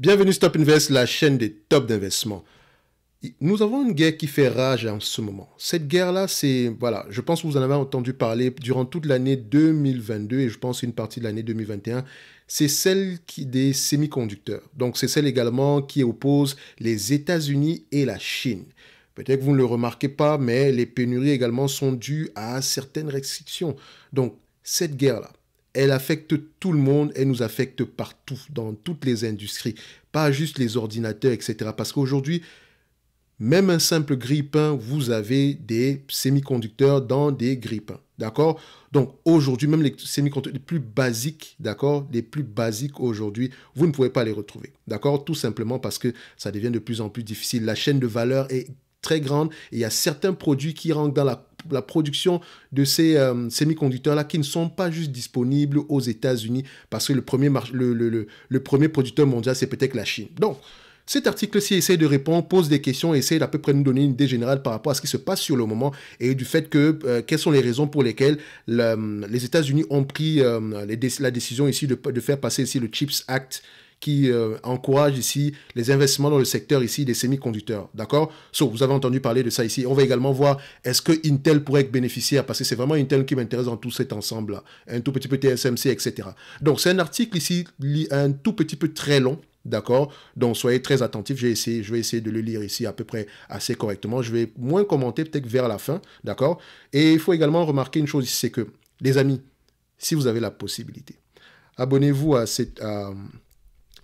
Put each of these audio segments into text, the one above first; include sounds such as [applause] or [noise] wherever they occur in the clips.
Bienvenue Stop Invest, la chaîne des tops d'investissement. Nous avons une guerre qui fait rage en ce moment. Cette guerre-là, c'est voilà, je pense que vous en avez entendu parler durant toute l'année 2022 et je pense une partie de l'année 2021. C'est celle qui des semi-conducteurs. Donc c'est celle également qui oppose les États-Unis et la Chine. Peut-être que vous ne le remarquez pas, mais les pénuries également sont dues à certaines restrictions. Donc cette guerre-là, elle affecte tout le monde, elle nous affecte partout, dans toutes les industries, pas juste les ordinateurs, etc. Parce qu'aujourd'hui, même un simple grille vous avez des semi-conducteurs dans des grippins, d'accord Donc aujourd'hui, même les semi-conducteurs les plus basiques, d'accord Les plus basiques aujourd'hui, vous ne pouvez pas les retrouver, d'accord Tout simplement parce que ça devient de plus en plus difficile. La chaîne de valeur est très grande et il y a certains produits qui rentrent dans la la production de ces euh, semi-conducteurs-là qui ne sont pas juste disponibles aux États-Unis parce que le premier, le, le, premier producteur mondial, c'est peut-être la Chine. Donc, cet article-ci essaie de répondre, pose des questions, essaie d'à peu près nous donner une idée générale par rapport à ce qui se passe sur le moment et du fait que euh, quelles sont les raisons pour lesquelles euh, les États-Unis ont pris la décision ici de, faire passer ici le Chips Act qui euh, encourage ici les investissements dans le secteur ici des semi-conducteurs. D'accord so, Vous avez entendu parler de ça ici. On va également voir est-ce que Intel pourrait être bénéficier parce que c'est vraiment Intel qui m'intéresse dans tout cet ensemble-là. Un tout petit peu TSMC, etc. Donc c'est un article ici, un tout petit peu très long. D'accord Donc soyez très attentifs, j'ai essayé, je vais essayer de le lire ici à peu près assez correctement. Je vais moins commenter peut-être vers la fin, d'accord Et il faut également remarquer une chose ici, c'est que, les amis, si vous avez la possibilité, abonnez-vous à cette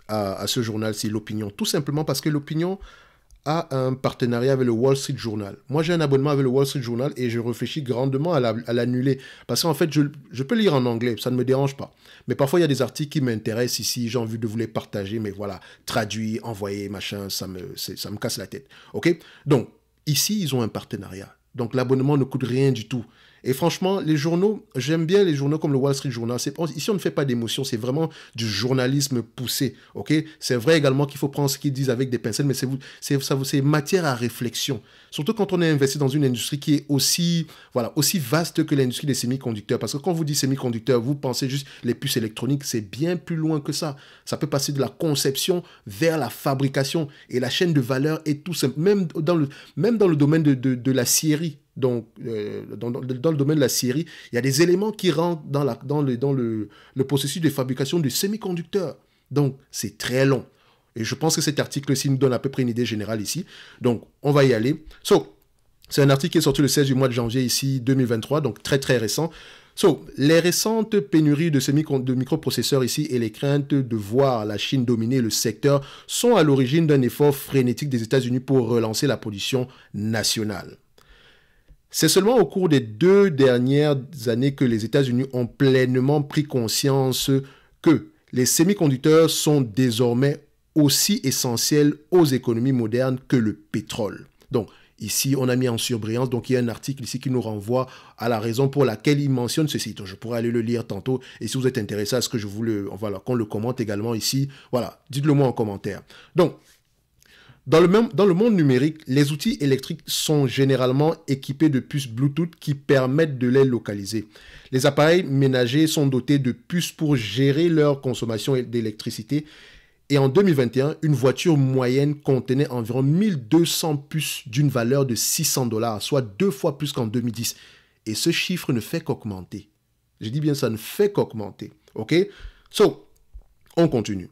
à, ce journal, c'est l'opinion. Tout simplement parce que l'opinion a un partenariat avec le Wall Street Journal. Moi, j'ai un abonnement avec le Wall Street Journal et je réfléchis grandement à l'annuler. parce qu'en fait, je, peux lire en anglais, ça ne me dérange pas. Mais parfois, il y a des articles qui m'intéressent ici, j'ai envie de vous les partager, mais voilà, traduit, envoyé, machin, ça me, ça me casse la tête. OK Donc, ici, ils ont un partenariat. Donc, l'abonnement ne coûte rien du tout. Et franchement, les journaux, j'aime bien les journaux comme le Wall Street Journal. Ici, on ne fait pas d'émotion, c'est vraiment du journalisme poussé. ok c'est vrai également qu'il faut prendre ce qu'ils disent avec des pincettes, mais c'est matière à réflexion. Surtout quand on est investi dans une industrie qui est aussi, voilà, aussi vaste que l'industrie des semi-conducteurs. Parce que quand vous dites semi-conducteurs, vous pensez juste les puces électroniques, c'est bien plus loin que ça. Ça peut passer de la conception vers la fabrication. Et la chaîne de valeur et tout simple. Même dans le, domaine de, de la scierie donc, euh, dans, le domaine de la série, il y a des éléments qui rentrent dans, le, processus de fabrication du semi-conducteur. Donc, c'est très long. Et je pense que cet article-ci nous donne à peu près une idée générale ici. Donc, on va y aller. So, c'est un article qui est sorti le 16 du mois de janvier ici 2023, donc très très récent. So, les récentes pénuries de, de microprocesseurs ici et les craintes de voir la Chine dominer le secteur sont à l'origine d'un effort frénétique des États-Unis pour relancer la production nationale. C'est seulement au cours des deux dernières années que les États-Unis ont pleinement pris conscience que les semi-conducteurs sont désormais aussi essentiels aux économies modernes que le pétrole. Donc, Ici, on a mis en surbrillance, donc il y a un article ici qui nous renvoie à la raison pour laquelle il mentionne ceci. site. je pourrais aller le lire tantôt, et si vous êtes intéressé à ce que je vous le, voilà, qu'on le commente également ici, voilà, dites-le moi en commentaire. Donc, dans le, monde numérique, les outils électriques sont généralement équipés de puces Bluetooth qui permettent de les localiser. Les appareils ménagers sont dotés de puces pour gérer leur consommation d'électricité et en 2021, une voiture moyenne contenait environ 1200 puces d'une valeur de 600 dollars, soit deux fois plus qu'en 2010. Et ce chiffre ne fait qu'augmenter. Je dis bien ça ne fait qu'augmenter. OK So, on continue.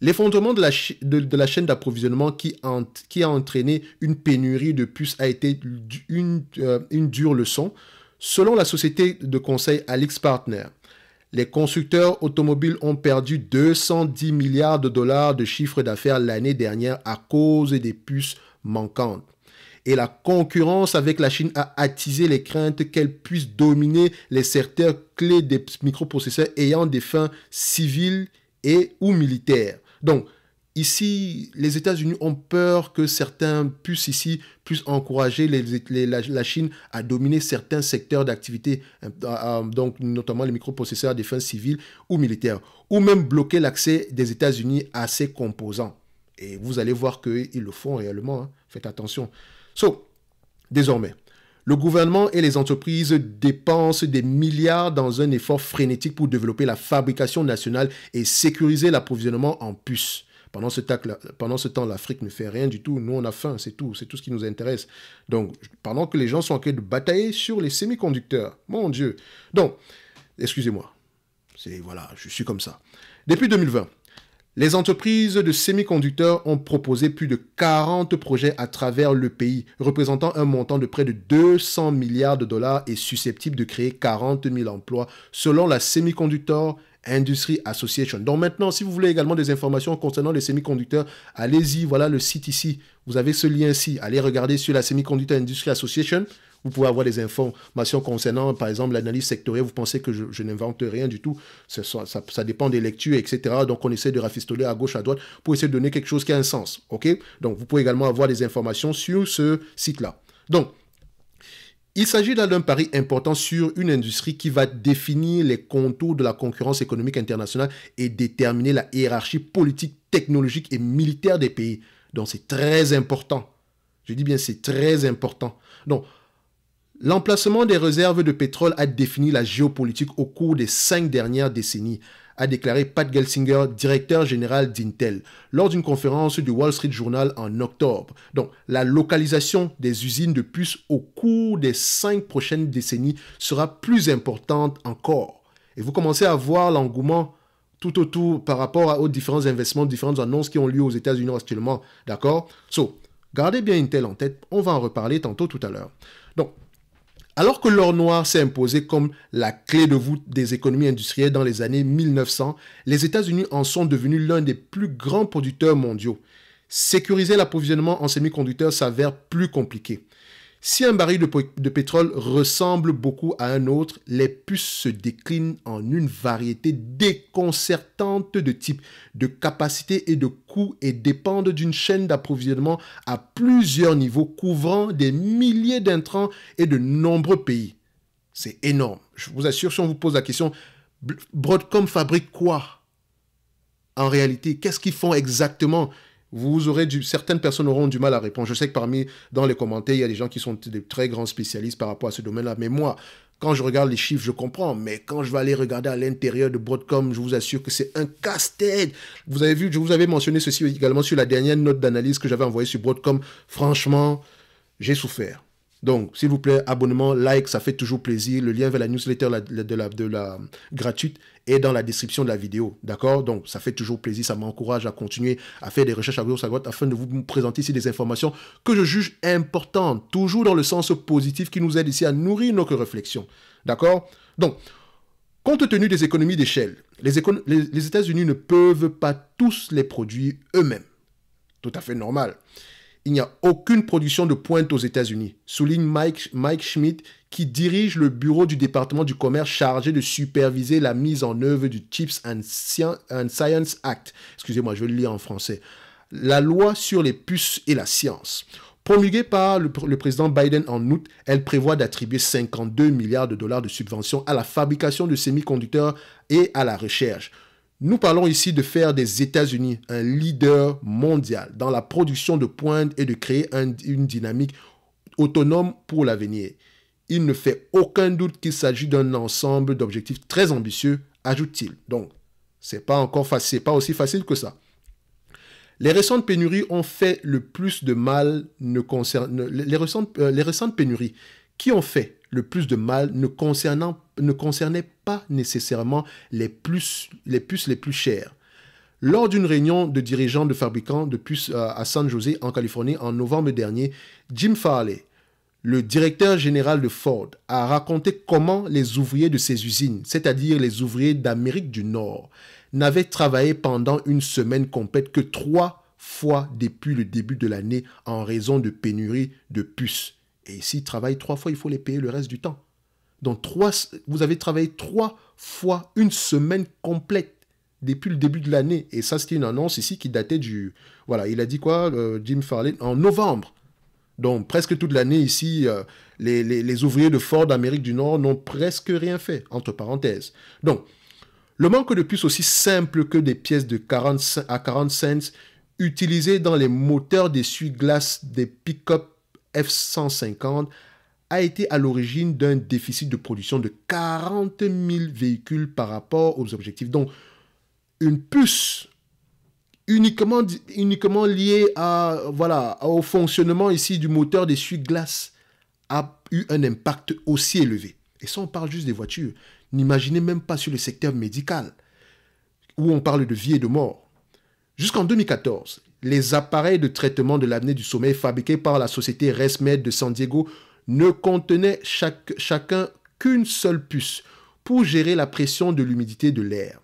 L'effondrement de, la chaîne d'approvisionnement qui, a entraîné une pénurie de puces a été euh, une, dure leçon, selon la société de conseil Alix Partner. Les constructeurs automobiles ont perdu 210 milliards de dollars de chiffre d'affaires l'année dernière à cause des puces manquantes. Et la concurrence avec la Chine a attisé les craintes qu'elle puisse dominer les secteurs clés des microprocesseurs ayant des fins civiles et ou militaires. Donc, ici, les États-Unis ont peur que certains puissent ici, puissent encourager la, Chine à dominer certains secteurs d'activité, euh, euh, donc notamment les microprocesseurs à fins civile ou militaires, ou même bloquer l'accès des États-Unis à ces composants. Et vous allez voir qu'ils le font réellement. Hein. Faites attention. So, désormais, le gouvernement et les entreprises dépensent des milliards dans un effort frénétique pour développer la fabrication nationale et sécuriser l'approvisionnement en puces. Pendant ce, temps, l'Afrique ne fait rien du tout. Nous, on a faim, c'est tout. C'est tout ce qui nous intéresse. Donc, pendant que les gens sont en train de batailler sur les semi-conducteurs, Mon Dieu. Donc, excusez-moi. C'est, voilà, je suis comme ça. Depuis 2020, les entreprises de semi-conducteurs ont proposé plus de 40 projets à travers le pays, représentant un montant de près de 200 milliards de dollars et susceptible de créer 40 000 emplois, selon la Semiconductor Industry Association. Donc maintenant, si vous voulez également des informations concernant les semi-conducteurs, allez-y, voilà le site ici. Vous avez ce lien-ci. Allez regarder sur la Semiconductor Industry Association. Vous pouvez avoir des informations concernant, par exemple, l'analyse sectorielle. Vous pensez que je, n'invente rien du tout. Ça, ça, ça, dépend des lectures, etc. Donc, on essaie de rafistoler à gauche, à droite pour essayer de donner quelque chose qui a un sens. OK Donc, vous pouvez également avoir des informations sur ce site-là. Donc, il s'agit là d'un pari important sur une industrie qui va définir les contours de la concurrence économique internationale et déterminer la hiérarchie politique, technologique et militaire des pays. Donc c'est très important. Je dis bien c'est très important. Donc L'emplacement des réserves de pétrole a défini la géopolitique au cours des cinq dernières décennies, a déclaré Pat Gelsinger, directeur général d'Intel, lors d'une conférence du Wall Street Journal en octobre. Donc, la localisation des usines de puces au cours des cinq prochaines décennies sera plus importante encore. Et vous commencez à voir l'engouement tout autour par rapport aux différents investissements, différentes annonces qui ont lieu aux États-Unis actuellement. D'accord So, gardez bien Intel en tête. On va en reparler tantôt tout à l'heure. Donc, alors que l'or noir s'est imposé comme la clé de voûte des économies industrielles dans les années 1900, les États-Unis en sont devenus l'un des plus grands producteurs mondiaux. Sécuriser l'approvisionnement en semi-conducteurs s'avère plus compliqué. Si un baril de, pétrole ressemble beaucoup à un autre, les puces se déclinent en une variété déconcertante de types, de capacités et de coûts et dépendent d'une chaîne d'approvisionnement à plusieurs niveaux couvrant des milliers d'intrants et de nombreux pays. C'est énorme. Je vous assure, si on vous pose la question, Broadcom fabrique quoi En réalité, qu'est-ce qu'ils font exactement vous aurez certaines personnes auront du mal à répondre. Je sais que parmi, dans les commentaires, il y a des gens qui sont des très grands spécialistes par rapport à ce domaine-là. Mais moi, quand je regarde les chiffres, je comprends. Mais quand je vais aller regarder à l'intérieur de Broadcom, je vous assure que c'est un casse-tête. Vous avez vu, je vous avais mentionné ceci également sur la dernière note d'analyse que j'avais envoyée sur Broadcom. Franchement, j'ai souffert. Donc, s'il vous plaît, abonnement, like, ça fait toujours plaisir. Le lien vers la newsletter de, la, gratuite est dans la description de la vidéo. D'accord Donc, ça fait toujours plaisir, ça m'encourage à continuer à faire des recherches à gauche, à afin de vous présenter ici des informations que je juge importantes, toujours dans le sens positif qui nous aide ici à nourrir notre réflexion. D'accord Donc, compte tenu des économies d'échelle, les États-Unis ne peuvent pas tous les produire eux-mêmes. Tout à fait normal. Il n'y a aucune production de pointe aux États-Unis, souligne Mike, Schmidt, qui dirige le bureau du département du commerce chargé de superviser la mise en œuvre du Chips and, Science Act. Excusez-moi, je le lire en français. La loi sur les puces et la science. Promulguée par le, président Biden en août, elle prévoit d'attribuer 52 milliards de dollars de subventions à la fabrication de semi-conducteurs et à la recherche. Nous parlons ici de faire des États-Unis un leader mondial dans la production de pointe et de créer une dynamique autonome pour l'avenir. Il ne fait aucun doute qu'il s'agit d'un ensemble d'objectifs très ambitieux, ajoute-t-il. Donc, c'est pas encore facile, pas aussi facile que ça. Les récentes pénuries ont fait le plus de mal ne concernant les, euh, les récentes pénuries qui ont fait le plus de mal ne concernant ne concernait pas nécessairement les puces les, puces les plus chères. Lors d'une réunion de dirigeants de fabricants de puces euh, à San José, en Californie, en novembre dernier, Jim Farley, le directeur général de Ford, a raconté comment les ouvriers de ses usines, c'est-à-dire les ouvriers d'Amérique du Nord, n'avaient travaillé pendant une semaine complète que trois fois depuis le début de l'année en raison de pénurie de puces. Et s'ils travaillent trois fois, il faut les payer le reste du temps. Donc trois, vous avez travaillé trois fois une semaine complète depuis le début de l'année. Et ça, c'était une annonce ici qui datait du... Voilà, il a dit quoi, Jim Farley En novembre. Donc presque toute l'année ici, euh, les, les, ouvriers de Ford d'Amérique du Nord n'ont presque rien fait, entre parenthèses. Donc, le manque de puces aussi simple que des pièces de 40 à 40 cents utilisées dans les moteurs d'essuie-glace des pick-up F-150 a été à l'origine d'un déficit de production de 40 000 véhicules par rapport aux objectifs. Donc, une puce uniquement, uniquement liée à, voilà, au fonctionnement ici du moteur d'essuie-glace a eu un impact aussi élevé. Et ça, on parle juste des voitures. N'imaginez même pas sur le secteur médical, où on parle de vie et de mort. Jusqu'en 2014, les appareils de traitement de l'avenir du sommeil fabriqués par la société ResMed de San Diego ne contenait chacun qu'une seule puce pour gérer la pression de l'humidité de l'air.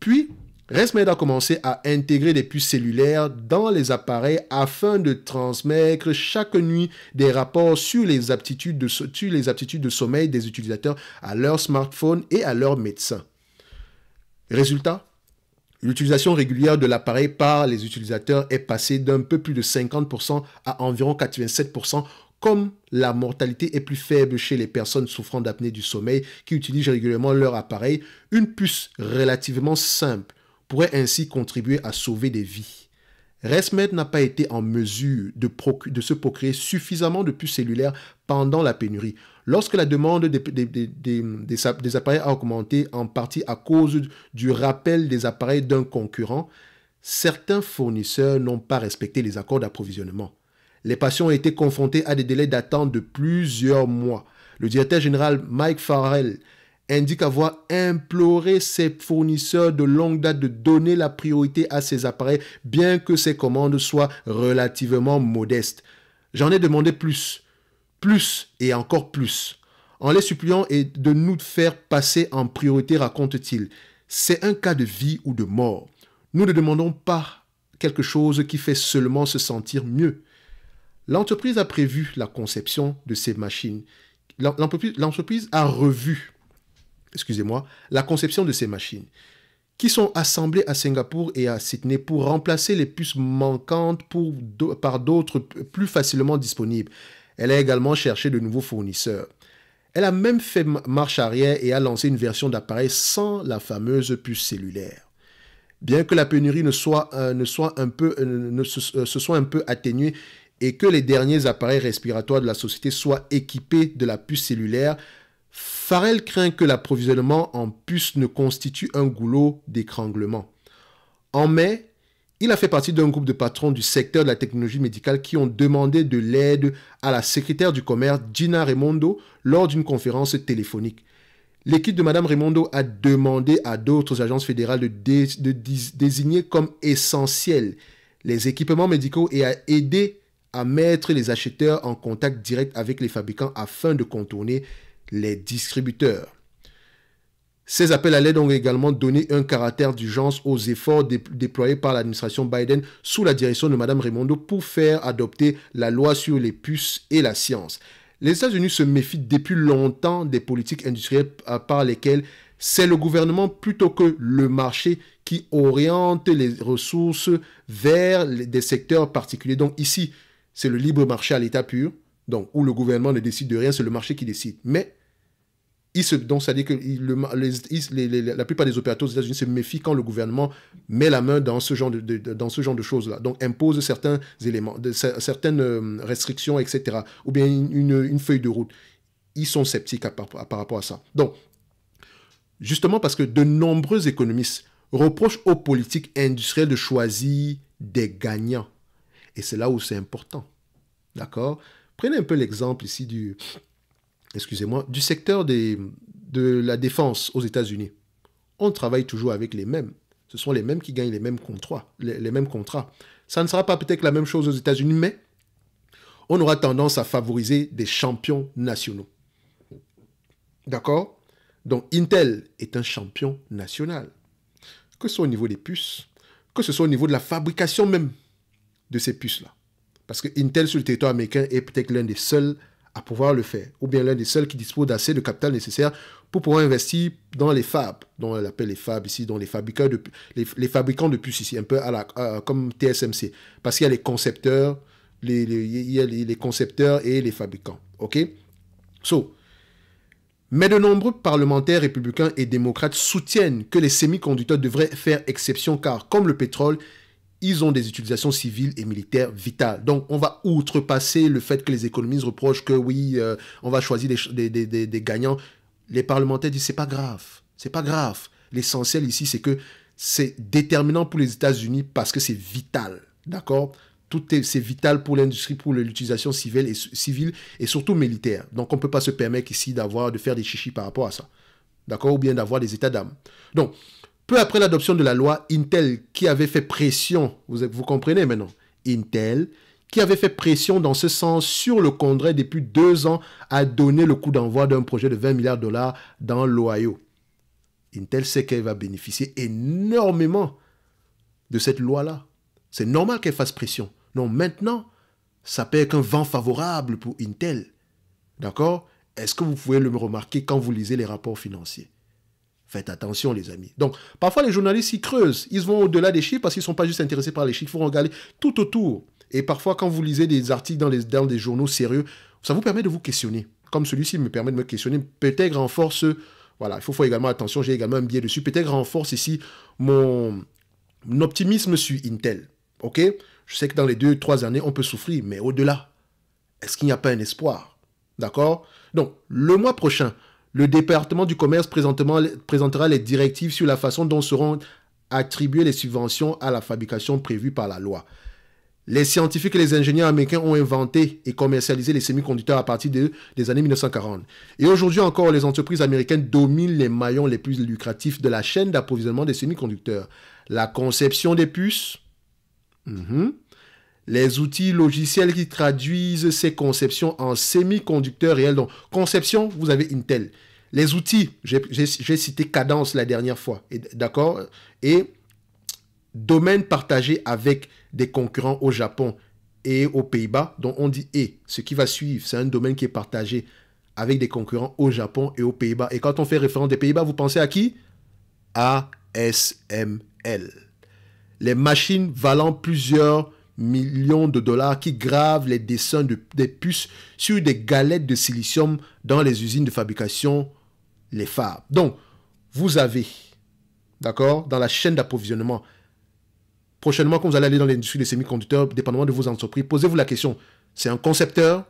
Puis, ResMed a commencé à intégrer des puces cellulaires dans les appareils afin de transmettre chaque nuit des rapports sur les aptitudes de, sur les aptitudes de sommeil des utilisateurs à leur smartphone et à leur médecin. Résultat L'utilisation régulière de l'appareil par les utilisateurs est passée d'un peu plus de 50% à environ 87% comme la mortalité est plus faible chez les personnes souffrant d'apnée du sommeil qui utilisent régulièrement leur appareil, une puce relativement simple pourrait ainsi contribuer à sauver des vies. ResMed n'a pas été en mesure de, se procurer suffisamment de puces cellulaires pendant la pénurie. Lorsque la demande des appareils a augmenté en partie à cause du rappel des appareils d'un concurrent, certains fournisseurs n'ont pas respecté les accords d'approvisionnement les patients ont été confrontés à des délais d'attente de plusieurs mois. Le directeur général Mike Farrell indique avoir imploré ses fournisseurs de longue date de donner la priorité à ces appareils, bien que ces commandes soient relativement modestes. J'en ai demandé plus, plus et encore plus, en les suppliant et de nous faire passer en priorité, raconte-t-il. C'est un cas de vie ou de mort. Nous ne demandons pas quelque chose qui fait seulement se sentir mieux. L'entreprise a prévu la conception de ces machines. L'entreprise a revu, excusez-moi, la conception de ces machines qui sont assemblées à Singapour et à Sydney pour remplacer les puces manquantes par d'autres plus facilement disponibles. Elle a également cherché de nouveaux fournisseurs. Elle a même fait marche arrière et a lancé une version d'appareil sans la fameuse puce cellulaire. Bien que la pénurie ne soit, euh, ne soit un peu, euh, euh, se, soit un peu atténuée, et que les derniers appareils respiratoires de la société soient équipés de la puce cellulaire, Farrell craint que l'approvisionnement en puces ne constitue un goulot d'écranglement. En mai, il a fait partie d'un groupe de patrons du secteur de la technologie médicale qui ont demandé de l'aide à la secrétaire du commerce Gina Raimondo lors d'une conférence téléphonique. L'équipe de Mme Raimondo a demandé à d'autres agences fédérales de, désigner comme essentiels les équipements médicaux et a aidé à mettre les acheteurs en contact direct avec les fabricants afin de contourner les distributeurs. Ces appels allaient donc également donner un caractère d'urgence aux efforts déployés par l'administration Biden sous la direction de Mme Raimondo pour faire adopter la loi sur les puces et la science. Les États-Unis se méfient depuis longtemps des politiques industrielles euh, par lesquelles c'est le gouvernement plutôt que le marché qui oriente les ressources vers des secteurs particuliers. Donc ici, c'est le libre marché à l'état pur, donc où le gouvernement ne décide de rien, c'est le marché qui décide. Mais il se, donc, dire que la plupart des opérateurs aux États-Unis se méfient quand le gouvernement met la main dans ce genre de, dans ce genre de choses-là, donc impose certains éléments, certaines euh, restrictions, etc., ou bien une, feuille de route. Ils sont sceptiques par rapport à ça. Donc, justement parce que de nombreux économistes reprochent aux politiques industrielles de choisir des gagnants et c'est là où c'est important. D'accord Prenez un peu l'exemple ici du, excusez-moi, du secteur de la défense aux États-Unis. On travaille toujours avec les mêmes. Ce sont les mêmes qui gagnent les mêmes contrats. les mêmes contrats. Ça ne sera pas peut-être la même chose aux États-Unis, mais on aura tendance à favoriser des champions nationaux. D'accord Donc Intel est un champion national. Que ce soit au niveau des puces, que ce soit au niveau de la fabrication même de ces puces-là. Parce que Intel sur le territoire américain est peut-être l'un des seuls à pouvoir le faire, ou bien l'un des seuls qui dispose d'assez de capital nécessaire pour pouvoir investir dans les fabs, dont on appelle les fabs ici, dont les fabricants de, les, fabricants de puces ici, un peu à la, comme TSMC, parce qu'il y a les concepteurs, les, les, concepteurs et les fabricants. OK So, mais de nombreux parlementaires républicains et démocrates soutiennent que les semi-conducteurs devraient faire exception car, comme le pétrole, ils ont des utilisations civiles et militaires vitales. Donc, on va outrepasser le fait que les économistes reprochent que oui, euh, on va choisir des, gagnants. Les parlementaires disent c'est pas grave, c'est pas grave. L'essentiel ici, c'est que c'est déterminant pour les États-Unis parce que c'est vital, d'accord tout est, c'est vital pour l'industrie, pour l'utilisation civile et, civile et surtout militaire. Donc, on ne peut pas se permettre ici d'avoir, de faire des chichis par rapport à ça. D'accord Ou bien d'avoir des états d'âme. Donc, peu après l'adoption de la loi, Intel, qui avait fait pression, vous, comprenez maintenant, Intel, qui avait fait pression dans ce sens sur le Congrès depuis deux ans, a donné le coup d'envoi d'un projet de 20 milliards de dollars dans l'Ohio. Intel sait qu'elle va bénéficier énormément de cette loi-là. C'est normal qu'elle fasse pression. Non, maintenant, ça peut être un vent favorable pour Intel. D'accord Est-ce que vous pouvez le remarquer quand vous lisez les rapports financiers Faites attention, les amis. Donc, parfois, les journalistes, ils creusent. Ils vont au-delà des chiffres parce qu'ils ne sont pas juste intéressés par les chiffres. Il faut regarder tout autour. Et parfois, quand vous lisez des articles dans, les, dans des journaux sérieux, ça vous permet de vous questionner. Comme celui-ci me permet de me questionner, peut-être renforce... Voilà, il faut faire également attention, j'ai également un biais dessus. Peut-être renforce ici mon, optimisme sur Intel. OK Je sais que dans les deux, trois années, on peut souffrir, mais au-delà, est-ce qu'il n'y a pas un espoir D'accord Donc, le mois prochain, le département du commerce présentera les directives sur la façon dont seront attribuées les subventions à la fabrication prévue par la loi. Les scientifiques et les ingénieurs américains ont inventé et commercialisé les semi-conducteurs à partir des années 1940. Et aujourd'hui encore, les entreprises américaines dominent les maillons les plus lucratifs de la chaîne d'approvisionnement des semi-conducteurs. La conception des puces, mm-hmm, les outils logiciels qui traduisent ces conceptions en semi-conducteurs réels. Donc, conception, vous avez Intel. Les outils, j'ai cité cadence la dernière fois, d'accord Et domaine partagé avec des concurrents au Japon et aux Pays-Bas, Donc, on dit et. Ce qui va suivre, c'est un domaine qui est partagé avec des concurrents au Japon et aux Pays-Bas. Et quand on fait référence des Pays-Bas, vous pensez à qui ASML. Les machines valant plusieurs millions de dollars qui gravent les dessins de, des puces sur des galettes de silicium dans les usines de fabrication, les phares. Donc, vous avez, d'accord, dans la chaîne d'approvisionnement, prochainement quand vous allez aller dans l'industrie des semi-conducteurs, dépendamment de vos entreprises, posez-vous la question, c'est un concepteur,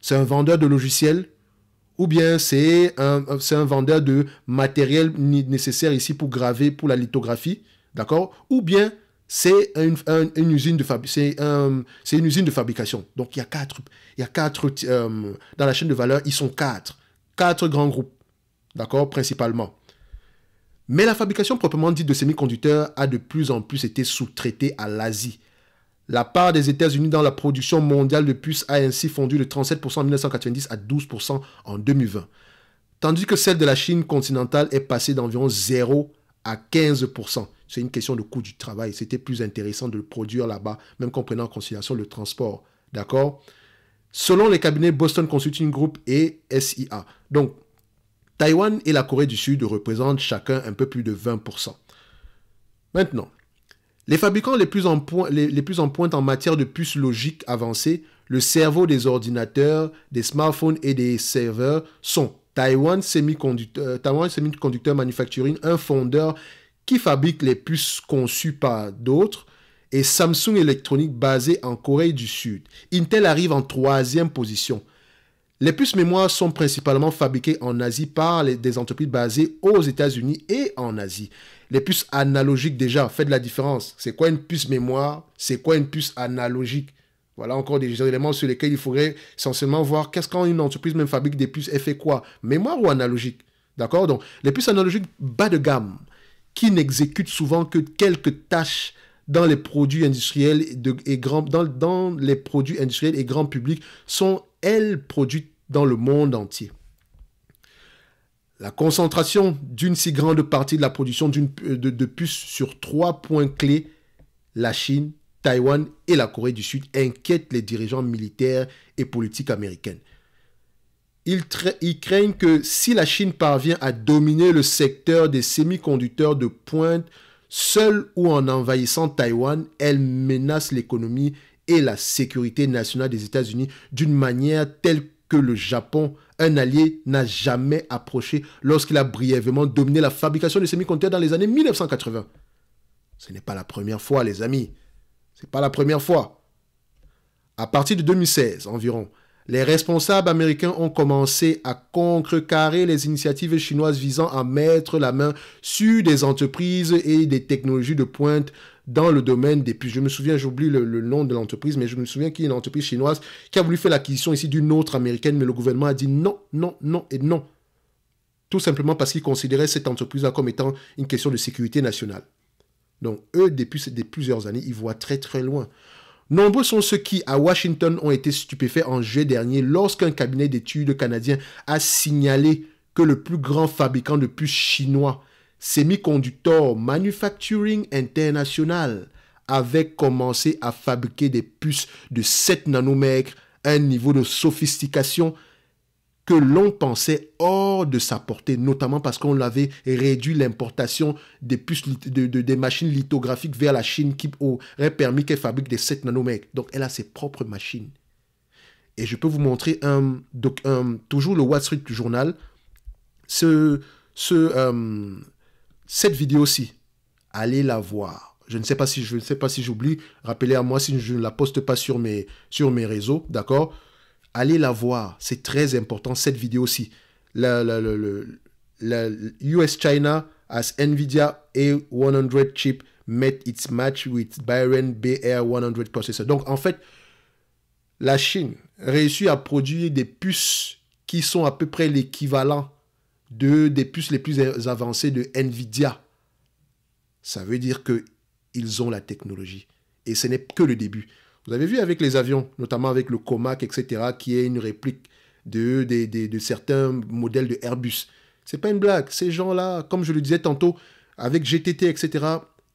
c'est un vendeur de logiciels, ou bien c'est un, un vendeur de matériel nécessaire ici pour graver, pour la lithographie, d'accord, ou bien c'est une, usine de c'est une usine de fabrication. Donc il y a quatre, il quatre euh, dans la chaîne de valeur, ils sont quatre, quatre grands groupes, d'accord, principalement. Mais la fabrication proprement dite de semi-conducteurs a de plus en plus été sous-traitée à l'Asie. La part des États-Unis dans la production mondiale de puces a ainsi fondu de 37% en 1990 à 12% en 2020, tandis que celle de la Chine continentale est passée d'environ 0 à 15%. C'est une question de coût du travail. C'était plus intéressant de le produire là-bas, même qu'en prenant en considération le transport. D'accord Selon les cabinets Boston Consulting Group et SIA. Donc, Taïwan et la Corée du Sud représentent chacun un peu plus de 20%. Maintenant, les fabricants les plus en, point, les plus en pointe en matière de puces logiques avancées, le cerveau des ordinateurs, des smartphones et des serveurs sont euh, Taiwan Semiconductor, Manufacturing, un fondeur qui fabrique les puces conçues par d'autres, et Samsung Electronics basé en Corée du Sud. Intel arrive en troisième position. Les puces mémoire sont principalement fabriquées en Asie par des entreprises basées aux États-Unis et en Asie. Les puces analogiques déjà, faites la différence. C'est quoi une puce mémoire C'est quoi une puce analogique voilà encore des éléments sur lesquels il faudrait essentiellement voir qu'est-ce quand une entreprise même fabrique des puces, elle fait quoi Mémoire ou analogique D'accord Donc, les puces analogiques bas de gamme, qui n'exécutent souvent que quelques tâches dans les produits industriels et, grand, dans, dans les produits industriels et grand public, sont, elles, produites dans le monde entier. La concentration d'une si grande partie de la production de puces sur trois points clés, la Chine, Taïwan et la Corée du Sud inquiètent les dirigeants militaires et politiques américains. Ils, craignent que si la Chine parvient à dominer le secteur des semi-conducteurs de pointe, seule ou en envahissant Taïwan, elle menace l'économie et la sécurité nationale des États-Unis d'une manière telle que le Japon, un allié, n'a jamais approché lorsqu'il a brièvement dominé la fabrication de semi-conducteurs dans les années 1980. Ce n'est pas la première fois, les amis n'est pas la première fois. À partir de 2016 environ, les responsables américains ont commencé à contrecarrer les initiatives chinoises visant à mettre la main sur des entreprises et des technologies de pointe dans le domaine des puces. Je me souviens, j'oublie le, le, nom de l'entreprise, mais je me souviens qu'il y a une entreprise chinoise qui a voulu faire l'acquisition ici d'une autre américaine, mais le gouvernement a dit non, non, non et non. Tout simplement parce qu'il considérait cette entreprise-là comme étant une question de sécurité nationale. Donc, eux, depuis, plusieurs années, ils voient très très loin. Nombreux sont ceux qui, à Washington, ont été stupéfaits en juillet dernier lorsqu'un cabinet d'études canadien a signalé que le plus grand fabricant de puces chinois, Semiconductor Manufacturing International, avait commencé à fabriquer des puces de 7 nanomètres, un niveau de sophistication que l'on pensait hors de sa portée, notamment parce qu'on avait réduit l'importation des, puces, des machines lithographiques vers la Chine qui aurait permis qu'elle fabrique des 7 nanomètres. Donc elle a ses propres machines. Et je peux vous montrer un, donc, toujours le Wall Street Journal, ce, ce, euh, cette vidéo-ci. Allez la voir. Je ne sais pas si je ne sais pas si j'oublie. Rappelez à moi si je ne la poste pas sur mes, sur mes réseaux, d'accord allez la voir. C'est très important, cette vidéo aussi. La, US China as NVIDIA A100 chip met its match with Byron BR100 processor. Donc, en fait, la Chine réussit à produire des puces qui sont à peu près l'équivalent de, des puces les plus avancées de NVIDIA. Ça veut dire qu'ils ont la technologie. Et ce n'est que le début. Vous avez vu avec les avions, notamment avec le Comac, etc., qui est une réplique de, certains modèles de Airbus. C'est pas une blague. Ces gens-là, comme je le disais tantôt, avec GTT, etc.,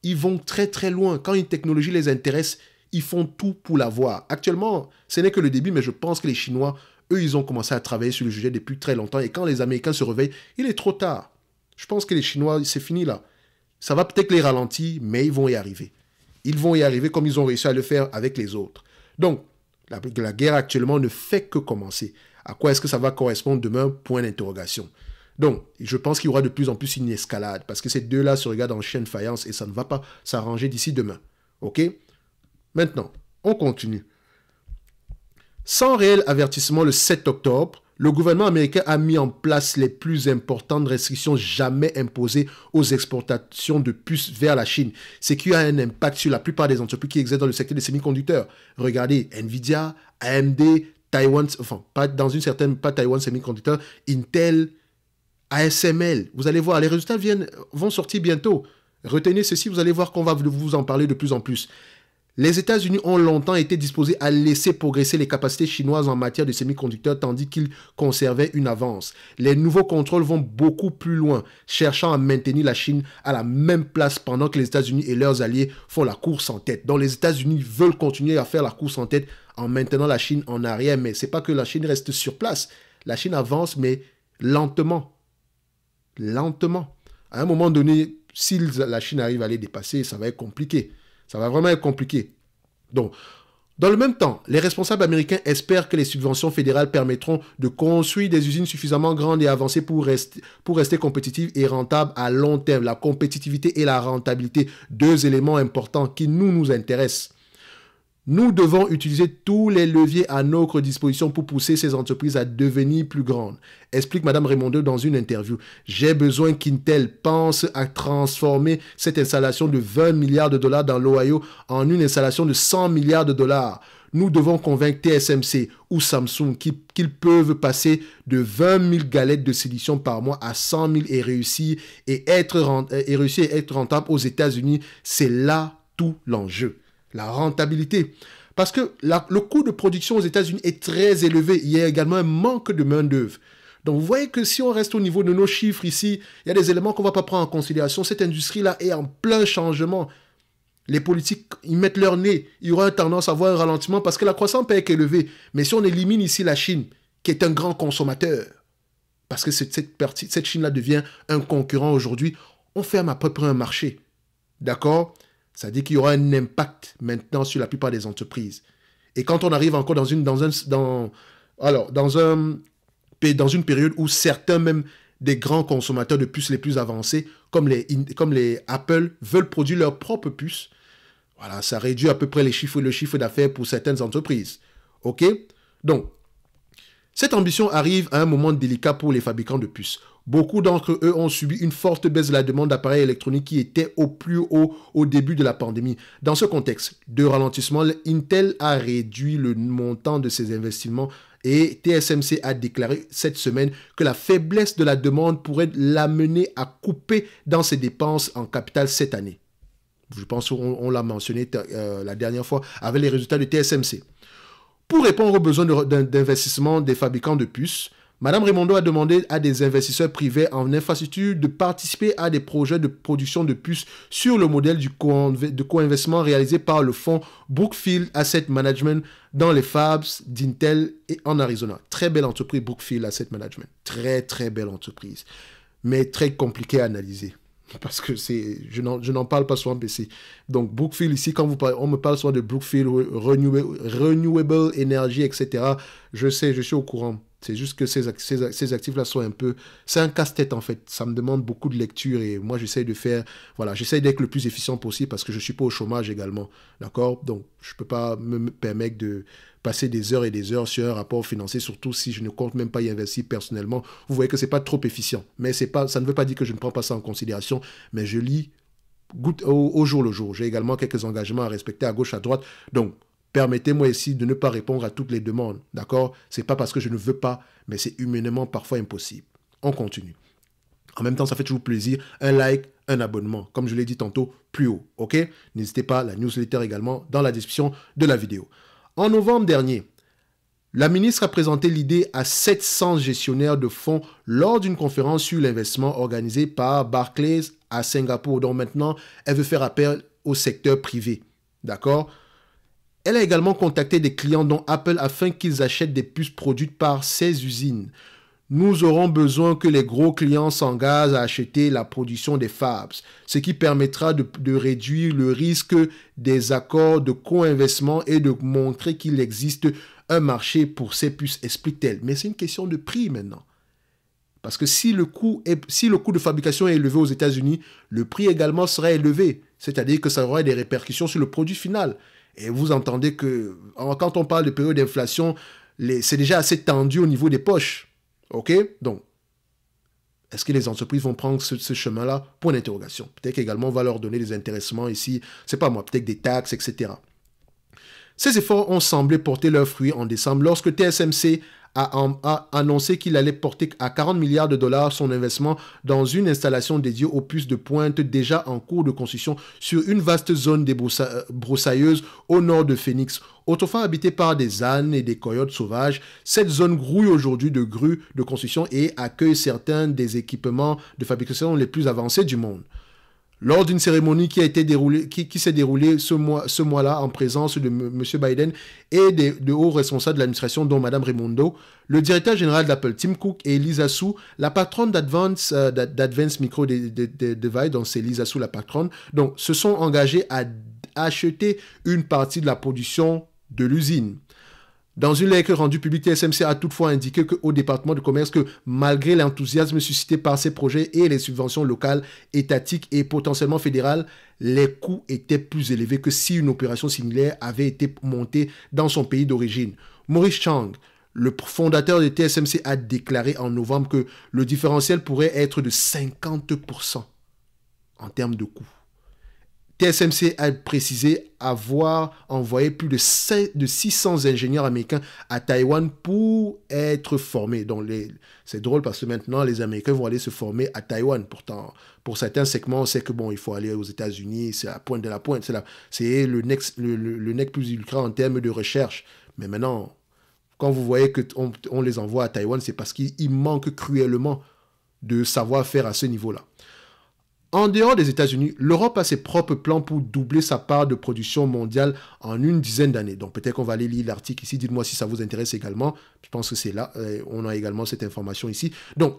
ils vont très très loin. Quand une technologie les intéresse, ils font tout pour l'avoir. Actuellement, ce n'est que le début, mais je pense que les Chinois, eux, ils ont commencé à travailler sur le sujet depuis très longtemps. Et quand les Américains se réveillent, il est trop tard. Je pense que les Chinois, c'est fini là. Ça va peut-être les ralentir, mais ils vont y arriver ils vont y arriver comme ils ont réussi à le faire avec les autres. Donc, la, guerre actuellement ne fait que commencer. À quoi est-ce que ça va correspondre demain Point d'interrogation. Donc, je pense qu'il y aura de plus en plus une escalade parce que ces deux-là se regardent en chaîne faïence et ça ne va pas s'arranger d'ici demain. OK Maintenant, on continue. Sans réel avertissement le 7 octobre, le gouvernement américain a mis en place les plus importantes restrictions jamais imposées aux exportations de puces vers la Chine, ce qui a un impact sur la plupart des entreprises qui existent dans le secteur des semi-conducteurs. Regardez Nvidia, AMD, Taiwan, enfin, pas dans une certaine, pas Taiwan Semiconductor, Intel, ASML. Vous allez voir, les résultats viennent, vont sortir bientôt. Retenez ceci, vous allez voir qu'on va vous en parler de plus en plus. Les États-Unis ont longtemps été disposés à laisser progresser les capacités chinoises en matière de semi-conducteurs tandis qu'ils conservaient une avance. Les nouveaux contrôles vont beaucoup plus loin, cherchant à maintenir la Chine à la même place pendant que les États-Unis et leurs alliés font la course en tête. Donc les États-Unis veulent continuer à faire la course en tête en maintenant la Chine en arrière, mais c'est pas que la Chine reste sur place. La Chine avance, mais lentement. Lentement. À un moment donné, si la Chine arrive à les dépasser, ça va être compliqué. Ça va vraiment être compliqué. Donc, dans le même temps, les responsables américains espèrent que les subventions fédérales permettront de construire des usines suffisamment grandes et avancées pour, rester, pour rester compétitives et rentables à long terme. La compétitivité et la rentabilité, deux éléments importants qui nous, nous intéressent. Nous devons utiliser tous les leviers à notre disposition pour pousser ces entreprises à devenir plus grandes, explique Mme Raymondo dans une interview. J'ai besoin qu'Intel pense à transformer cette installation de 20 milliards de dollars dans l'Ohio en une installation de 100 milliards de dollars. Nous devons convaincre TSMC ou Samsung qu'ils peuvent passer de 20 000 galettes de sédition par mois à 100 000 et réussir, et être, et à être rentable aux États-Unis. C'est là tout l'enjeu la rentabilité. Parce que le coût de production aux États-Unis est très élevé. Il y a également un manque de main-d'œuvre. Donc vous voyez que si on reste au niveau de nos chiffres ici, il y a des éléments qu'on ne va pas prendre en considération. Cette industrie-là est en plein changement. Les politiques, ils mettent leur nez. Il y aura une tendance à avoir un ralentissement parce que la croissance peut être élevée. Mais si on élimine ici la Chine, qui est un grand consommateur, parce que cette, cette Chine-là devient un concurrent aujourd'hui, on ferme à peu près un marché. D'accord ça dit qu'il y aura un impact maintenant sur la plupart des entreprises. Et quand on arrive encore dans une, dans dans, alors, dans un, dans une période où certains même des grands consommateurs de puces les plus avancés, comme les, comme les Apple, veulent produire leurs propres puces, voilà, ça réduit à peu près les chiffres, le chiffre d'affaires pour certaines entreprises. OK Donc, cette ambition arrive à un moment délicat pour les fabricants de puces. Beaucoup d'entre eux ont subi une forte baisse de la demande d'appareils électroniques qui était au plus haut au début de la pandémie. Dans ce contexte de ralentissement, Intel a réduit le montant de ses investissements et TSMC a déclaré cette semaine que la faiblesse de la demande pourrait l'amener à couper dans ses dépenses en capital cette année. Je pense qu'on l'a mentionné euh, la dernière fois avec les résultats de TSMC. Pour répondre aux besoins d'investissement des fabricants de puces, Madame Raimondo a demandé à des investisseurs privés en infrastructure de participer à des projets de production de puces sur le modèle du co-investissement réalisé par le fonds Brookfield Asset Management dans les FABs d'Intel et en Arizona. Très belle entreprise, Brookfield Asset Management. Très, très belle entreprise. Mais très compliquée à analyser [laughs] parce que c'est je n'en parle pas souvent PC. Donc Brookfield ici quand vous parlez, on me parle souvent de Brookfield renewable energy etc. Je sais, je suis au courant. C'est juste que ces, ces, actifs-là sont un peu... C'est un casse-tête en fait. Ça me demande beaucoup de lecture et moi j'essaye de faire... Voilà, j'essaye d'être le plus efficient possible parce que je ne suis pas au chômage également. D'accord Donc je ne peux pas me permettre de passer des heures et des heures sur un rapport financier, surtout si je ne compte même pas y investir personnellement. Vous voyez que ce n'est pas trop efficient. Mais pas, ça ne veut pas dire que je ne prends pas ça en considération, mais je lis au jour le jour. J'ai également quelques engagements à respecter à gauche, à droite. Donc Permettez-moi ici de ne pas répondre à toutes les demandes, d'accord C'est pas parce que je ne veux pas, mais c'est humainement parfois impossible. On continue. En même temps, ça fait toujours plaisir. Un like, un abonnement, comme je l'ai dit tantôt, plus haut, ok N'hésitez pas, la newsletter également dans la description de la vidéo. En novembre dernier, la ministre a présenté l'idée à 700 gestionnaires de fonds lors d'une conférence sur l'investissement organisée par Barclays à Singapour. Donc maintenant, elle veut faire appel au secteur privé. D'accord elle a également contacté des clients dont Apple afin qu'ils achètent des puces produites par ses usines. Nous aurons besoin que les gros clients s'engagent à acheter la production des fabs, ce qui permettra de, réduire le risque des accords de co-investissement et de montrer qu'il existe un marché pour ces puces, explique-t-elle. Mais c'est une question de prix maintenant. Parce que si le, coût si le coût de fabrication est élevé aux États-Unis, le prix également sera élevé. C'est-à-dire que ça aura des répercussions sur le produit final. Et vous entendez que quand on parle de période d'inflation, c'est déjà assez tendu au niveau des poches. OK Donc, est-ce que les entreprises vont prendre ce, chemin-là Point d'interrogation. Peut-être également on va leur donner des intéressements ici, c'est pas moi, peut-être des taxes, etc. Ces efforts ont semblé porter leurs fruits en décembre lorsque TSMC a, annoncé qu'il allait porter à 40 milliards de dollars son investissement dans une installation dédiée aux puces de pointe déjà en cours de construction sur une vaste zone des euh, broussailleuses au nord de Phoenix. Autrefois habitée par des ânes et des coyotes sauvages, cette zone grouille aujourd'hui de grues de construction et accueille certains des équipements de fabrication les plus avancés du monde lors d'une cérémonie qui, a été déroulée, qui, s'est déroulée ce mois-là ce mois en présence de M. Biden et de hauts responsables de l'administration, dont Mme Raimondo, le directeur général d'Apple, Tim Cook, et Lisa Su, la patronne d'Advance, euh, d'Advance Micro Device, donc c'est Lisa Sou la patronne, donc, se sont engagés à acheter une partie de la production de l'usine. Dans une lettre rendue publique, TSMC a toutefois indiqué que, au département de commerce que malgré l'enthousiasme suscité par ces projets et les subventions locales, étatiques et potentiellement fédérales, les coûts étaient plus élevés que si une opération similaire avait été montée dans son pays d'origine. Maurice Chang, le fondateur de TSMC, a déclaré en novembre que le différentiel pourrait être de 50% en termes de coûts. TSMC a précisé avoir envoyé plus de, 600 ingénieurs américains à Taïwan pour être formés. c'est drôle parce que maintenant les Américains vont aller se former à Taïwan. Pourtant, pour certains segments, on sait que bon, il faut aller aux États-Unis, c'est la pointe de la pointe, c'est, le, next, le, plus ultra en termes de recherche. Mais maintenant, quand vous voyez qu'on les envoie à Taïwan, c'est parce qu'il manque cruellement de savoir-faire à ce niveau-là. En dehors des États-Unis, l'Europe a ses propres plans pour doubler sa part de production mondiale en une dizaine d'années. Donc peut-être qu'on va aller lire l'article ici. Dites-moi si ça vous intéresse également. Je pense que c'est là. Euh, on a également cette information ici. Donc,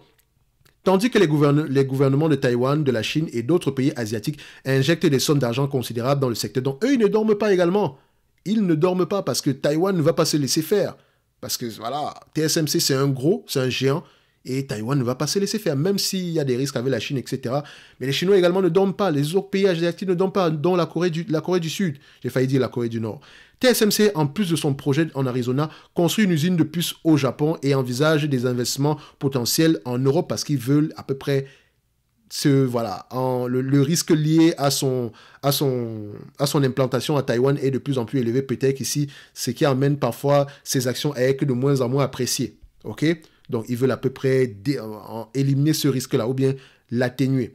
Tandis que les, gouvernements de Taïwan, de la Chine et d'autres pays asiatiques injectent des sommes d'argent considérables dans le secteur, dont eux, ils ne dorment pas également. Ils ne dorment pas parce que Taïwan ne va pas se laisser faire. Parce que voilà, TSMC, c'est un gros, c'est un géant, et Taïwan ne va pas se laisser faire, même s'il y a des risques avec la Chine, etc. Mais les Chinois également ne dorment pas, les autres pays asiatiques ne dorment pas, dont la Corée du, Sud, j'ai failli dire la Corée du Nord. TSMC, en plus de son projet en Arizona, construit une usine de puces au Japon et envisage des investissements potentiels en Europe parce qu'ils veulent à peu près ce voilà le, risque lié à son à son à son implantation à Taïwan est de plus en plus élevé peut-être ici ce qui amène parfois ses actions à être de moins en moins appréciées ok donc, ils veulent à peu près éliminer ce risque-là ou bien l'atténuer.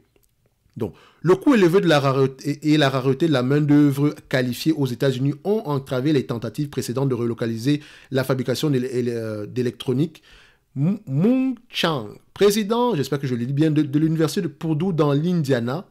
Donc, le coût élevé de la rareté et la rareté de la main-d'œuvre qualifiée aux États-Unis ont entravé les tentatives précédentes de relocaliser la fabrication euh, d'électronique. Moon Chang, président, j'espère que je le lis bien, de, de l'université de Purdue dans l'Indiana,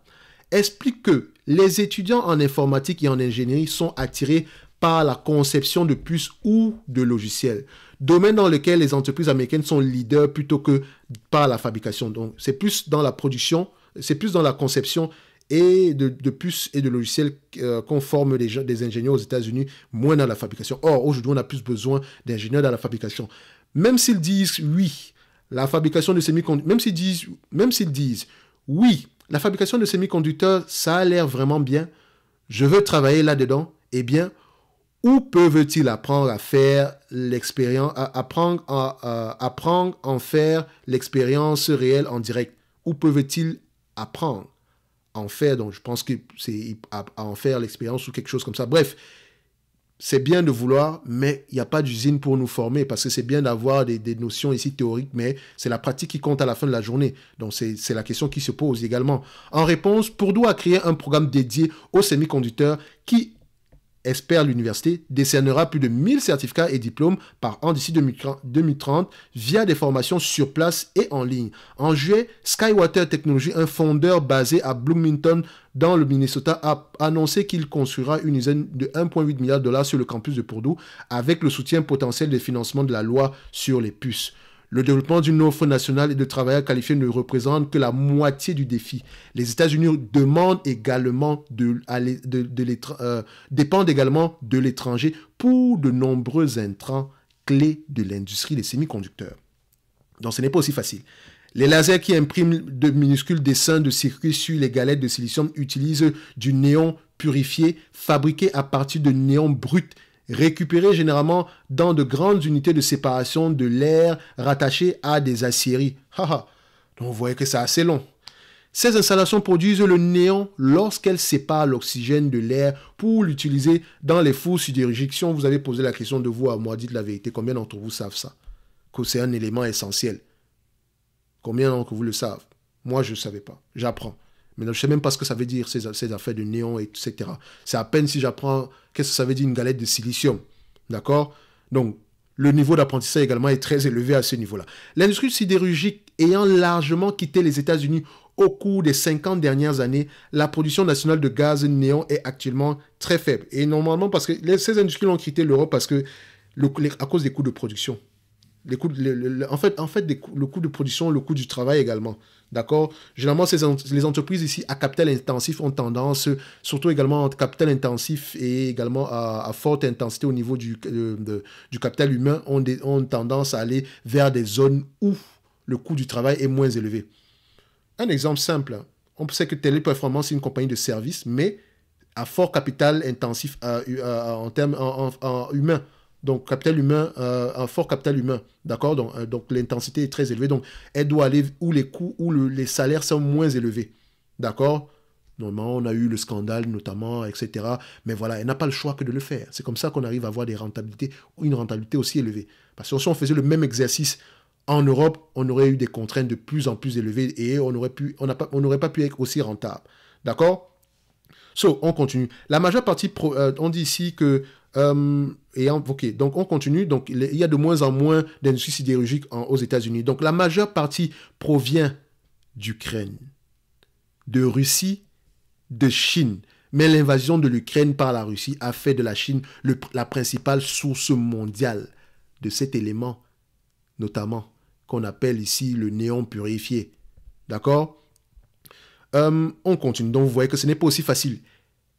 explique que les étudiants en informatique et en ingénierie sont attirés par la conception de puces ou de logiciels domaine dans lequel les entreprises américaines sont leaders plutôt que par la fabrication. Donc, c'est plus dans la production, c'est plus dans la conception et de, puces et de logiciels conformes euh, qu'on forme des, ingénieurs aux États-Unis, moins dans la fabrication. Or, aujourd'hui, on a plus besoin d'ingénieurs dans la fabrication. Même s'ils disent oui, la fabrication de semi-conducteurs, même s'ils disent, même s'ils disent oui, la fabrication de semi-conducteurs, ça a l'air vraiment bien, je veux travailler là-dedans, eh bien, où peuvent-ils apprendre à faire l'expérience, à apprendre, à, apprendre en faire l'expérience réelle en direct Où peuvent-ils apprendre en faire Donc, je pense que c'est à, en faire l'expérience ou quelque chose comme ça. Bref, c'est bien de vouloir, mais il n'y a pas d'usine pour nous former parce que c'est bien d'avoir des, notions ici théoriques, mais c'est la pratique qui compte à la fin de la journée. Donc, c'est la question qui se pose également. En réponse, Pourdou a créé un programme dédié aux semi-conducteurs qui espère l'université, décernera plus de 1000 certificats et diplômes par an d'ici 2030 via des formations sur place et en ligne. En juillet, Skywater Technology, un fondeur basé à Bloomington dans le Minnesota, a annoncé qu'il construira une usine de 1,8 milliard de dollars sur le campus de Purdue avec le soutien potentiel des financements de la loi sur les puces. Le développement d'une offre nationale et de travailleurs qualifiés ne représente que la moitié du défi. Les États-Unis également euh, dépendent également de l'étranger pour de nombreux intrants clés de l'industrie des semi-conducteurs. Donc ce n'est pas aussi facile. Les lasers qui impriment de minuscules dessins de circuits sur les galettes de silicium utilisent du néon purifié fabriqué à partir de néon brut récupérés généralement dans de grandes unités de séparation de l'air rattachées à des aciéries. Haha, donc vous voyez que c'est assez long. Ces installations produisent le néon lorsqu'elles séparent l'oxygène de l'air pour l'utiliser dans les fours réjections. vous avez posé la question de vous à moi, dites la vérité. Combien d'entre vous savent ça Que c'est un élément essentiel. Combien d'entre vous le savent Moi, je ne savais pas. J'apprends. Mais je ne sais même pas ce que ça veut dire, ces, affaires de néon, etc. C'est à peine si j'apprends qu'est-ce que ça veut dire une galette de silicium. D'accord Donc, le niveau d'apprentissage également est très élevé à ce niveau-là. L'industrie sidérurgique ayant largement quitté les États-Unis au cours des 50 dernières années, la production nationale de gaz néon est actuellement très faible. Et normalement, parce que ces industries l'ont quitté l'Europe parce que à cause des coûts de production coûts, en fait, en fait le coût de production, le coût du travail également. D'accord Généralement, les entreprises ici à capital intensif ont tendance, surtout également à capital intensif et également à, forte intensité au niveau du, du capital humain, ont, tendance à aller vers des zones où le coût du travail est moins élevé. Un exemple simple, on sait que Téléperformance est une compagnie de service, mais à fort capital intensif en termes humains. humain. Donc, capital humain, euh, un fort capital humain, d'accord euh, donc, l'intensité est très élevée. Donc, elle doit aller où les coûts, où les salaires sont moins élevés, d'accord Normalement, on a eu le scandale notamment, etc. Mais voilà, elle n'a pas le choix que de le faire. C'est comme ça qu'on arrive à avoir des rentabilités, une rentabilité aussi élevée. Parce que si on faisait le même exercice en Europe, on aurait eu des contraintes de plus en plus élevées et on n'aurait pas, pas pu être aussi rentable. D'accord So, on continue. La majeure partie, euh, on dit ici que euh, et donc on continue. Donc il y a de moins en moins d'industries sidérurgiques aux États-Unis. Donc la majeure partie provient d'Ukraine, de Russie, de Chine. Mais l'invasion de l'Ukraine par la Russie a fait de la Chine la principale source mondiale de cet élément, notamment qu'on appelle ici le néon purifié. D'accord euh, On continue. Donc vous voyez que ce n'est pas aussi facile.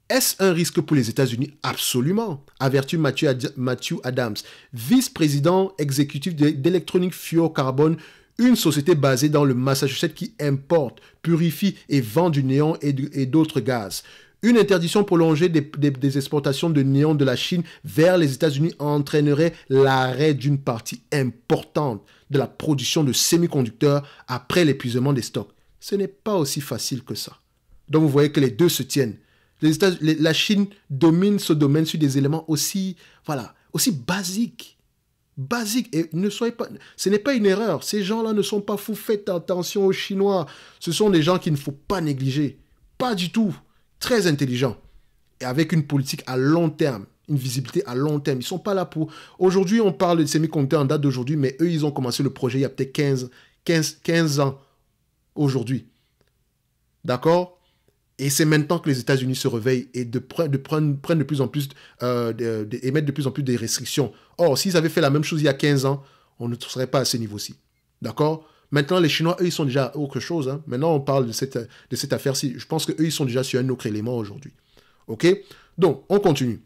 Est-ce un risque pour les États-Unis Absolument, avertit Matthew, Adams, vice-président exécutif d'Electronic Fuel Carbon, une société basée dans le Massachusetts qui importe, purifie et vend du néon et d'autres gaz. Une interdiction prolongée des, exportations de néon de la Chine vers les États-Unis entraînerait l'arrêt d'une partie importante de la production de semi-conducteurs après l'épuisement des stocks. Ce n'est pas aussi facile que ça. Donc vous voyez que les deux se tiennent la Chine domine ce domaine sur des éléments aussi, voilà, aussi basiques. Basiques. Et ne soyez pas, ce n'est pas une erreur. Ces gens-là ne sont pas fous. Faites attention aux Chinois. Ce sont des gens qu'il ne faut pas négliger. Pas du tout. Très intelligents. Et avec une politique à long terme une visibilité à long terme. Ils ne sont pas là pour... Aujourd'hui, on parle de semi-conducteurs en date d'aujourd'hui, mais eux, ils ont commencé le projet il y a peut-être 15, 15, 15 ans aujourd'hui. D'accord et c'est maintenant que les États-Unis se réveillent et de, de prennent, de plus en plus, euh, de, de, plus en plus des restrictions. Or, s'ils avaient fait la même chose il y a 15 ans, on ne serait pas à ce niveau-ci. D'accord Maintenant, les Chinois, eux, ils sont déjà à autre chose. Hein. Maintenant, on parle de cette, de cette affaire-ci. Je pense qu'eux, ils sont déjà sur un autre élément aujourd'hui. OK Donc, on continue.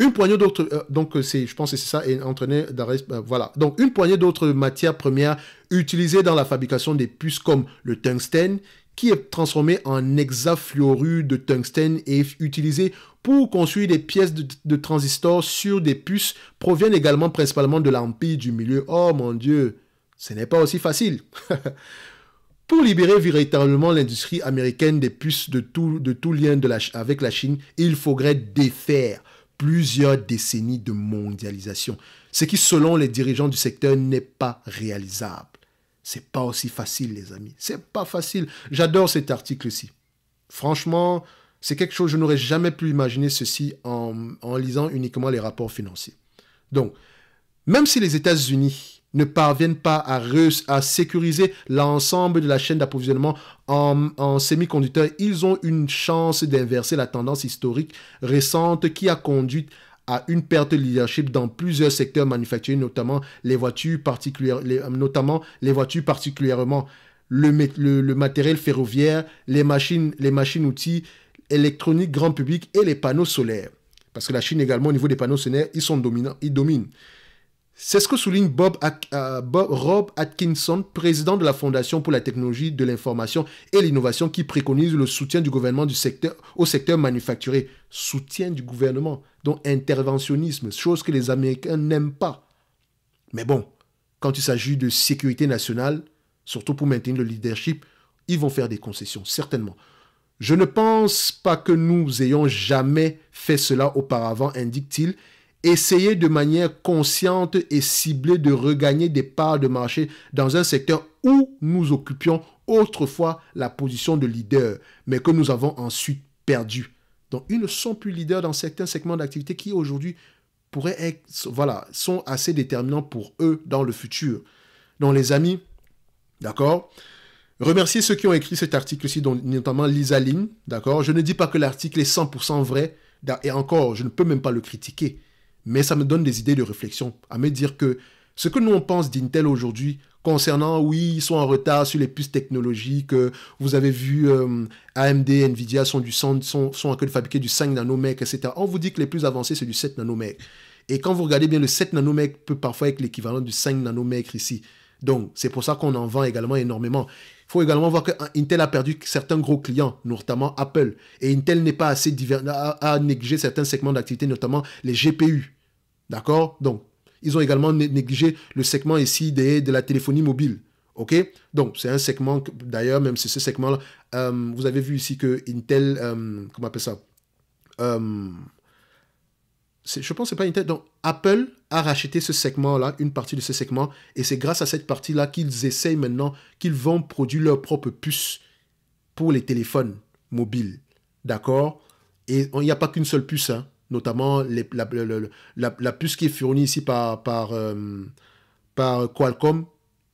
Une poignée d'autres, euh, donc c'est, je pense que c'est ça, et entraîner euh, voilà. Donc une poignée d'autres matières premières utilisées dans la fabrication des puces comme le tungstène, qui est transformé en hexafluorure de tungstène et utilisé pour construire des pièces de, transistors sur des puces proviennent également principalement de l'empire du milieu. Oh mon dieu, ce n'est pas aussi facile. [laughs] Pour libérer véritablement l'industrie américaine des puces de tout, lien avec la Chine, il faudrait défaire plusieurs décennies de mondialisation, ce qui selon les dirigeants du secteur n'est pas réalisable. C'est pas aussi facile, les amis. C'est pas facile. J'adore cet article-ci. Franchement, c'est quelque chose, je n'aurais jamais pu imaginer ceci en, en lisant uniquement les rapports financiers. Donc, même si les États-Unis ne parviennent pas à, à sécuriser l'ensemble de la chaîne d'approvisionnement en, en semi-conducteurs, ils ont une chance d'inverser la tendance historique récente qui a conduit à une perte de leadership dans plusieurs secteurs manufacturiers, notamment les voitures, particulières, euh, notamment les voitures particulièrement le, matériel ferroviaire, les machines, les machines outils électroniques grand public et les panneaux solaires. Parce que la Chine également au niveau des panneaux solaires, ils sont dominants, ils dominent. C'est ce que souligne euh, Bob, Rob Atkinson, président de la Fondation pour la technologie de l'information et l'innovation, qui préconise le soutien du gouvernement du secteur, au secteur manufacturé. Soutien du gouvernement, donc interventionnisme, chose que les Américains n'aiment pas. Mais bon, quand il s'agit de sécurité nationale, surtout pour maintenir le leadership, ils vont faire des concessions, certainement. Je ne pense pas que nous ayons jamais fait cela auparavant, indique-t-il, Essayer de manière consciente et ciblée de regagner des parts de marché dans un secteur où nous occupions autrefois la position de leader, mais que nous avons ensuite perdu. Donc, ils ne sont plus leaders dans certains segments d'activité qui aujourd'hui pourraient être, voilà, sont assez déterminants pour eux dans le futur. Donc, les amis, d'accord Remercier ceux qui ont écrit cet article-ci, notamment Lisa d'accord Je ne dis pas que l'article est 100% vrai, et encore, je ne peux même pas le critiquer mais ça me donne des idées de réflexion, à me dire que ce que nous on pense d'Intel aujourd'hui concernant, oui, ils sont en retard sur les puces technologiques, euh, vous avez vu euh, AMD, Nvidia sont, du, sont, sont, en train de fabriquer du 5 nanomètres, etc. On vous dit que les plus avancés, c'est du 7 nanomètres. Et quand vous regardez bien, le 7 nanomètres peut parfois être l'équivalent du 5 nanomètres ici. Donc, c'est pour ça qu'on en vend également énormément faut également voir qu'Intel a perdu certains gros clients, notamment Apple. Et Intel n'est pas assez divers, à, négliger certains segments d'activité, notamment les GPU. D'accord Donc, ils ont également négligé le segment ici des, de la téléphonie mobile. OK Donc, c'est un segment, d'ailleurs, même si ce segment-là, euh, vous avez vu ici que Intel, euh, comment on appelle ça euh, Je pense que ce pas Intel. Donc, Apple a racheté ce segment-là, une partie de ce segment, et c'est grâce à cette partie-là qu'ils essayent maintenant, qu'ils vont produire leur propre puce pour les téléphones mobiles. D'accord Et il n'y a pas qu'une seule puce, hein. notamment les, la, puce qui est fournie ici par, par, euh, par Qualcomm,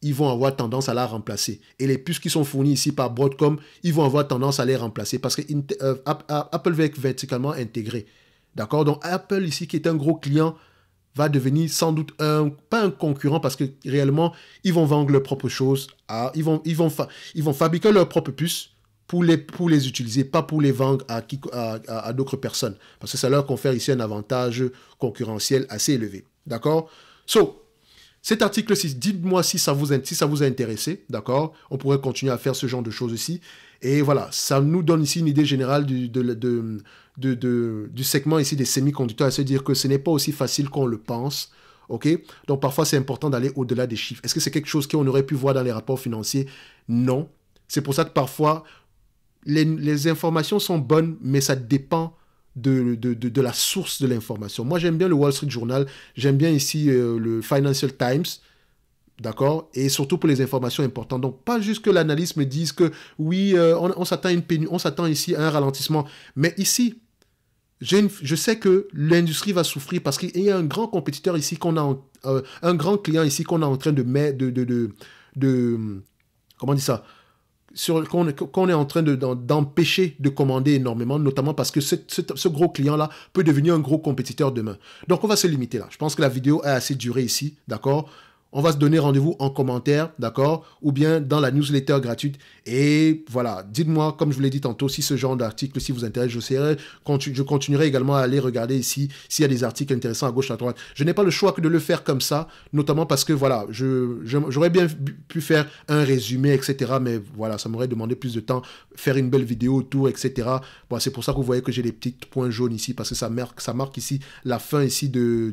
ils vont avoir tendance à la remplacer. Et les puces qui sont fournies ici par Broadcom, ils vont avoir tendance à les remplacer parce que euh, Apple va être verticalement intégré. D'accord Donc Apple ici, qui est un gros client va devenir sans doute un, pas un concurrent parce que réellement, ils vont vendre leurs propres choses, ils, vont, ils, vont ils vont fabriquer leurs propres puces pour les, les utiliser, pas pour les vendre à, à d'autres personnes parce que ça leur confère ici un avantage concurrentiel assez élevé. D'accord So, cet article 6, dites-moi si ça vous, a intéressé, d'accord On pourrait continuer à faire ce genre de choses ici. Et voilà, ça nous donne ici une idée générale du, de, du segment ici des semi-conducteurs, à se dire que ce n'est pas aussi facile qu'on le pense. Ok Donc parfois c'est important d'aller au-delà des chiffres. Est-ce que c'est quelque chose qu'on aurait pu voir dans les rapports financiers Non. C'est pour ça que parfois les informations sont bonnes, mais ça dépend de, de, de, de la source de l'information. Moi, j'aime bien le Wall Street Journal, j'aime bien ici euh, le Financial Times, D'accord Et surtout pour les informations importantes. Donc, pas juste que l'analyse me dise que oui, euh, on, on s'attend on s'attend ici à un ralentissement. Mais ici, je sais que l'industrie va souffrir parce qu'il y a un grand compétiteur ici qu'on a, euh, un grand client ici qu'on est en train de, de, de, de, de comment on dit ça qu'on est en train d'empêcher de, commander énormément, notamment parce que ce, ce gros client-là peut devenir un gros compétiteur demain. Donc on va se limiter là. Je pense que la vidéo a assez duré ici, d'accord on va se donner rendez-vous en commentaire, d'accord Ou bien dans la newsletter gratuite. Et voilà, dites-moi, comme je vous l'ai dit tantôt, si ce genre d'article, si vous intéresse, je, serai, je continuerai également à aller regarder ici s'il y a des articles intéressants à gauche, à droite. Je n'ai pas le choix que de le faire comme ça, notamment parce que, voilà, j'aurais je, j'aurais bien pu faire un résumé, etc. Mais voilà, ça m'aurait demandé plus de temps, faire une belle vidéo autour, etc. Bon, c'est pour ça que vous voyez que j'ai des petits points jaunes ici, parce que ça marque, ça marque ici la fin ici d'une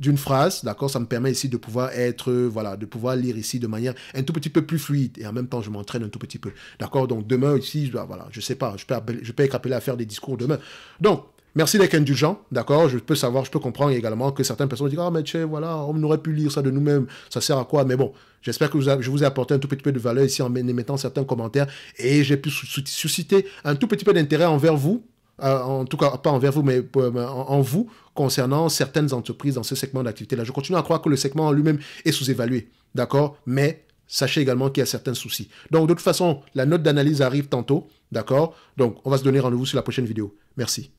d'une phrase, d'accord Ça me permet ici de pouvoir être, euh, voilà, de pouvoir lire ici de manière un tout petit peu plus fluide. Et en même temps, je m'entraîne un tout petit peu. D'accord Donc demain ici, je dois, voilà, je sais pas, je peux, je peux être appelé à faire des discours demain. Donc, Merci d'être indulgent, d'accord Je peux savoir, je peux comprendre également que certaines personnes disent « Ah, mais tu voilà, on aurait pu lire ça de nous-mêmes, ça sert à quoi ?» Mais bon, j'espère que vous je vous ai apporté un tout petit peu de valeur ici en émettant certains commentaires et j'ai pu susciter un tout petit peu d'intérêt envers vous euh, en tout cas pas envers vous, mais euh, en, en, vous, concernant certaines entreprises dans ce segment d'activité-là. Je continue à croire que le segment en lui-même est sous-évalué, d'accord Mais sachez également qu'il y a certains soucis. Donc de toute façon, la note d'analyse arrive tantôt, d'accord Donc on va se donner rendez-vous sur la prochaine vidéo. Merci.